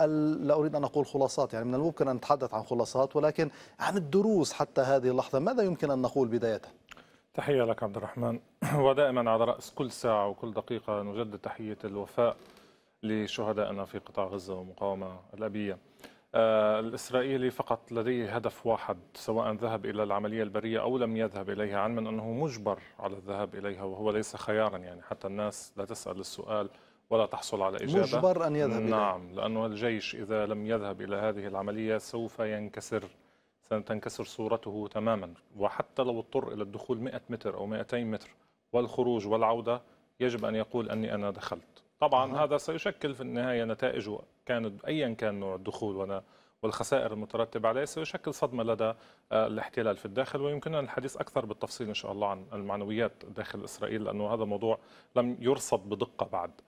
لا أريد أن أقول خلاصات يعني من الممكن أن نتحدث عن خلاصات ولكن عن الدروس حتى هذه اللحظة ماذا يمكن أن نقول بداية؟ تحية لك عبد الرحمن ودائما على رأس كل ساعة وكل دقيقة نجدد تحية الوفاء لشهدائنا في قطاع غزة والمقاومة الأبية آه، الإسرائيلي فقط لديه هدف واحد سواء ذهب إلى العملية البرية أو لم يذهب إليها علما أنه مجبر على الذهاب إليها وهو ليس خيارا يعني حتى الناس لا تسأل السؤال ولا تحصل على إجابة مجبر أن يذهب نعم إليه. لأنه الجيش إذا لم يذهب إلى هذه العملية سوف ينكسر ستنكسر صورته تماما وحتى لو اضطر إلى الدخول 100 متر أو 200 متر والخروج والعودة يجب أن يقول أني أنا دخلت طبعا أه. هذا سيشكل في النهاية نتائجه كانت أيا كان نوع الدخول وأنا والخسائر المترتبة عليه سيشكل صدمة لدى آه، الاحتلال في الداخل ويمكننا الحديث أكثر بالتفصيل إن شاء الله عن المعنويات داخل إسرائيل لأنه هذا موضوع لم يرصد بدقة بعد